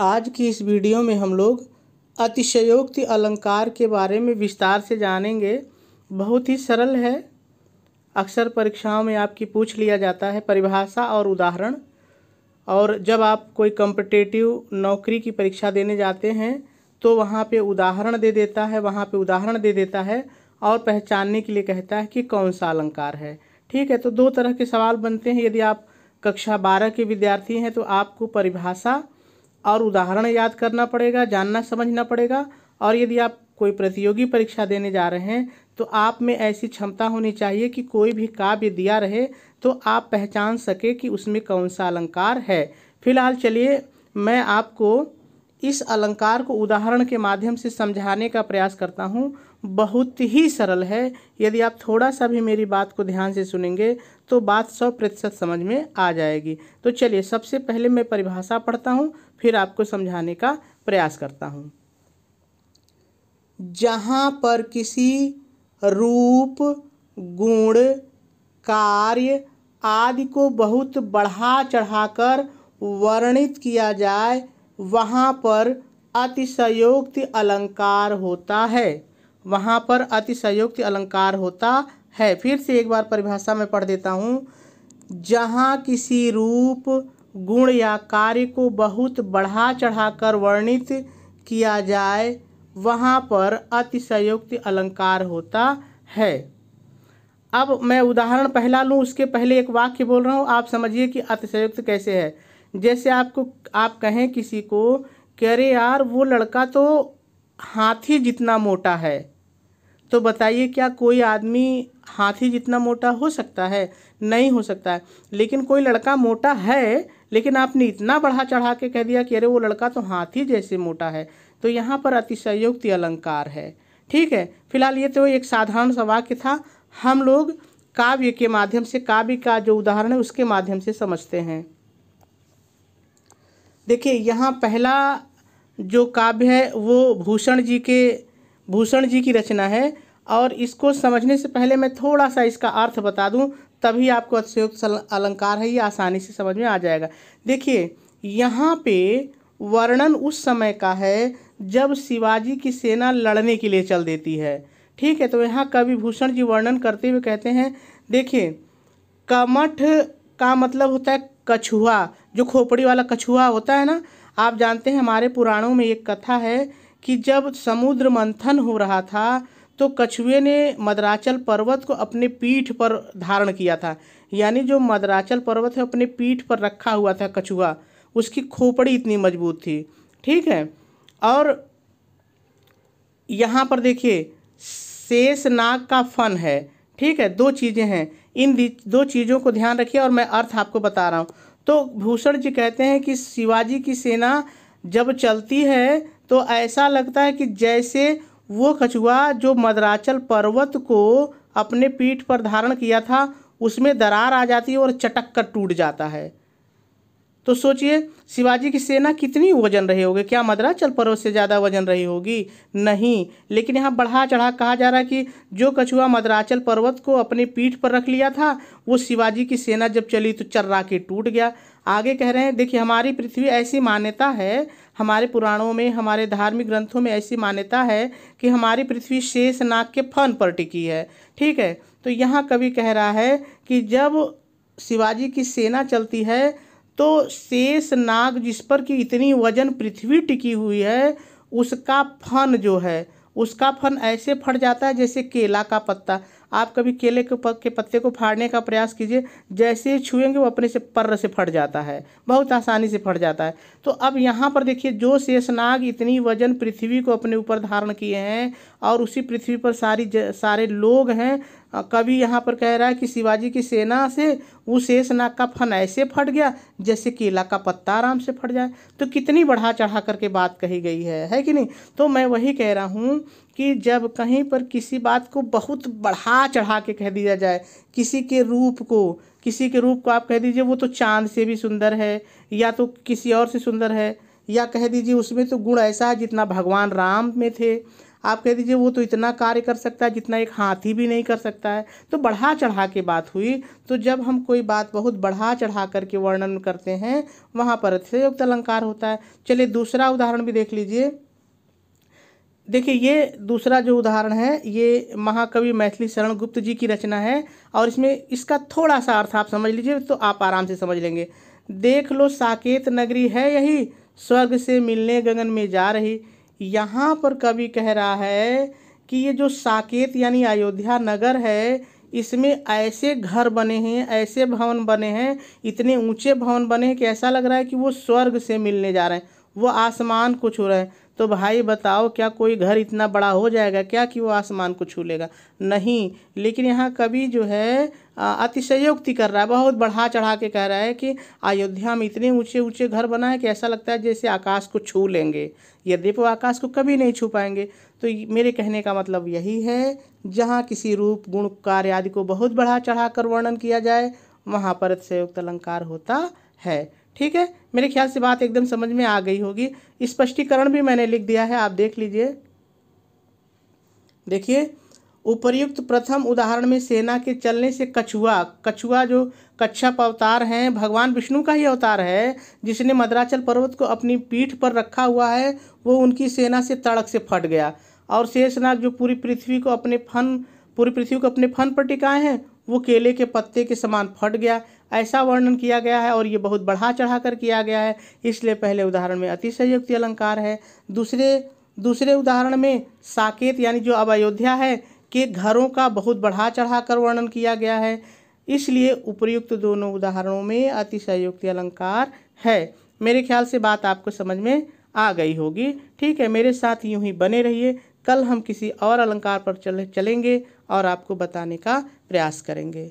आज की इस वीडियो में हम लोग अतिशयोक्ति अलंकार के बारे में विस्तार से जानेंगे बहुत ही सरल है अक्सर परीक्षाओं में आपकी पूछ लिया जाता है परिभाषा और उदाहरण और जब आप कोई कॉम्पिटेटिव नौकरी की परीक्षा देने जाते हैं तो वहाँ पे उदाहरण दे देता है वहाँ पे उदाहरण दे देता है और पहचानने के लिए कहता है कि कौन सा अलंकार है ठीक है तो दो तरह के सवाल बनते हैं यदि आप कक्षा बारह के विद्यार्थी हैं तो आपको परिभाषा और उदाहरण याद करना पड़ेगा जानना समझना पड़ेगा और यदि आप कोई प्रतियोगी परीक्षा देने जा रहे हैं तो आप में ऐसी क्षमता होनी चाहिए कि कोई भी काव्य दिया रहे तो आप पहचान सके कि उसमें कौन सा अलंकार है फिलहाल चलिए मैं आपको इस अलंकार को उदाहरण के माध्यम से समझाने का प्रयास करता हूँ बहुत ही सरल है यदि आप थोड़ा सा भी मेरी बात को ध्यान से सुनेंगे तो बात सौ प्रतिशत समझ में आ जाएगी तो चलिए सबसे पहले मैं परिभाषा पढ़ता हूँ फिर आपको समझाने का प्रयास करता हूँ जहाँ पर किसी रूप गुण कार्य आदि को बहुत बढ़ा चढ़ाकर वर्णित किया जाए वहाँ पर अतिशयोक्त अलंकार होता है वहाँ पर अतिशयोक्त अलंकार होता है फिर से एक बार परिभाषा में पढ़ देता हूँ जहाँ किसी रूप गुण या कार्य को बहुत बढ़ा चढ़ाकर वर्णित किया जाए वहाँ पर अतिशयोक्ति अलंकार होता है अब मैं उदाहरण पहला लूँ उसके पहले एक वाक्य बोल रहा हूँ आप समझिए कि अतिशयोक्त कैसे है जैसे आपको आप कहें किसी को कि अरे यार वो लड़का तो हाथी जितना मोटा है तो बताइए क्या कोई आदमी हाथी जितना मोटा हो सकता है नहीं हो सकता है लेकिन कोई लड़का मोटा है लेकिन आपने इतना बढ़ा चढ़ा के कह दिया कि अरे वो लड़का तो हाथी जैसे मोटा है तो यहाँ पर अतिशयुक्ति अलंकार है ठीक है फिलहाल ये तो एक साधारण सा वाक्य था हम लोग काव्य के माध्यम से काव्य का जो उदाहरण है उसके माध्यम से समझते हैं देखिए यहाँ पहला जो काव्य है वो भूषण जी के भूषण जी की रचना है और इसको समझने से पहले मैं थोड़ा सा इसका अर्थ बता दूं तभी आपको अतिशयुक्त अलंकार है ये आसानी से समझ में आ जाएगा देखिए यहाँ पे वर्णन उस समय का है जब शिवाजी की सेना लड़ने के लिए चल देती है ठीक है तो यहाँ कवि भूषण जी वर्णन करते हुए कहते हैं देखिए कमठ का मतलब होता है कछुआ जो खोपड़ी वाला कछुआ होता है ना आप जानते हैं हमारे पुराणों में एक कथा है कि जब समुद्र मंथन हो रहा था तो कछुए ने मदराचल पर्वत को अपने पीठ पर धारण किया था यानी जो मदराचल पर्वत है अपने पीठ पर रखा हुआ था कछुआ उसकी खोपड़ी इतनी मजबूत थी ठीक है और यहाँ पर देखिए शेष नाग का फन है ठीक है दो चीज़ें हैं इन दो चीज़ों को ध्यान रखिए और मैं अर्थ आपको बता रहा हूँ तो भूषण जी कहते हैं कि शिवाजी की सेना जब चलती है तो ऐसा लगता है कि जैसे वो कछुआ जो मदराचल पर्वत को अपने पीठ पर धारण किया था उसमें दरार आ जाती है और चटक कर टूट जाता है तो सोचिए शिवाजी की सेना कितनी वजन रही होगी क्या मदराचल पर्वत से ज़्यादा वजन रही होगी नहीं लेकिन यहाँ बढ़ा चढ़ा कहा जा रहा है कि जो कछुआ मदराचल पर्वत को अपने पीठ पर रख लिया था वो शिवाजी की सेना जब चली तो चर्रा के टूट गया आगे कह रहे हैं देखिए हमारी पृथ्वी ऐसी मान्यता है हमारे पुराणों में हमारे धार्मिक ग्रंथों में ऐसी मान्यता है कि हमारी पृथ्वी शेष नाग के फन पर टिकी है ठीक है तो यहाँ कवि कह रहा है कि जब शिवाजी की सेना चलती है तो शेष नाग जिस पर कि इतनी वजन पृथ्वी टिकी हुई है उसका फन जो है उसका फन ऐसे फट जाता है जैसे केला का पत्ता आप कभी केले के पक के पत्ते को फाड़ने का प्रयास कीजिए जैसे ही छुएंगे वो अपने से पर्र से फट जाता है बहुत आसानी से फट जाता है तो अब यहाँ पर देखिए जो शेषनाग इतनी वजन पृथ्वी को अपने ऊपर धारण किए हैं और उसी पृथ्वी पर सारी ज, सारे लोग हैं कभी यहाँ पर कह रहा है कि शिवाजी की सेना से उस शेषनाग का फन ऐसे फट गया जैसे केला का पत्ता आराम से फट जाए तो कितनी बढ़ा चढ़ा करके बात कही गई है है कि नहीं तो मैं वही कह रहा हूँ कि जब कहीं पर किसी बात को बहुत बढ़ा चढ़ा के कह दिया जाए किसी के रूप को किसी के रूप को आप कह दीजिए वो तो चांद से भी सुंदर है या तो किसी और से सुंदर है या कह दीजिए उसमें तो गुण ऐसा है जितना भगवान राम में थे आप कह दीजिए वो तो इतना कार्य कर सकता है जितना एक हाथी भी नहीं कर सकता है तो बढ़ा चढ़ा के बात हुई तो जब हम कोई बात बहुत बढ़ा चढ़ा करके वर्णन करते हैं वहाँ पर अतिशयुक्त अलंकार होता है चलिए दूसरा उदाहरण भी देख लीजिए देखिए ये दूसरा जो उदाहरण है ये महाकवि मैथिली शरण गुप्त जी की रचना है और इसमें इसका थोड़ा सा अर्थ आप समझ लीजिए तो आप आराम से समझ लेंगे देख लो साकेत नगरी है यही स्वर्ग से मिलने गगन में जा रही यहाँ पर कवि कह रहा है कि ये जो साकेत यानी अयोध्या नगर है इसमें ऐसे घर बने हैं ऐसे भवन बने हैं इतने ऊंचे भवन बने हैं कि ऐसा लग रहा है कि वो स्वर्ग से मिलने जा रहे हैं वो आसमान को छू रहे हैं तो भाई बताओ क्या कोई घर इतना बड़ा हो जाएगा क्या कि वो आसमान को छू लेगा नहीं लेकिन यहाँ कभी जो है अतिशयोक्ति कर रहा है बहुत बढ़ा चढ़ा के कह रहा है कि अयोध्या में इतने ऊंचे ऊंचे घर बनाए कि ऐसा लगता है जैसे आकाश को छू लेंगे यद्यप वो आकाश को कभी नहीं छू पाएंगे तो मेरे कहने का मतलब यही है जहाँ किसी रूप गुण कार्य आदि को बहुत बढ़ा चढ़ा कर वर्णन किया जाए वहाँ पर अतिशयोक्त अलंकार होता है ठीक है मेरे ख्याल से बात एकदम समझ में आ गई होगी स्पष्टीकरण भी मैंने लिख दिया है आप देख लीजिए देखिए उपर्युक्त प्रथम उदाहरण में सेना के चलने से कछुआ कछुआ जो कच्छप अवतार हैं भगवान विष्णु का ही अवतार है जिसने मद्राचल पर्वत को अपनी पीठ पर रखा हुआ है वो उनकी सेना से तड़क से फट गया और शेषनाग जो पूरी पृथ्वी को अपने फन पूरी पृथ्वी को अपने फन पर टिकाए हैं वो केले के पत्ते के समान फट गया ऐसा वर्णन किया गया है और ये बहुत बढ़ा चढ़ा कर किया गया है इसलिए पहले उदाहरण में अतिशयोक्ति अलंकार है दूसरे दूसरे उदाहरण में साकेत यानी जो अब अयोध्या है के घरों का बहुत बढ़ा चढ़ा कर वर्णन किया गया है इसलिए उपयुक्त दोनों उदाहरणों में अतिशयोक्ति अलंकार है मेरे ख्याल से बात आपको समझ में आ गई होगी ठीक है मेरे साथ यूं ही बने रहिए कल हम किसी और अलंकार पर चले चलेंगे और आपको बताने का प्रयास करेंगे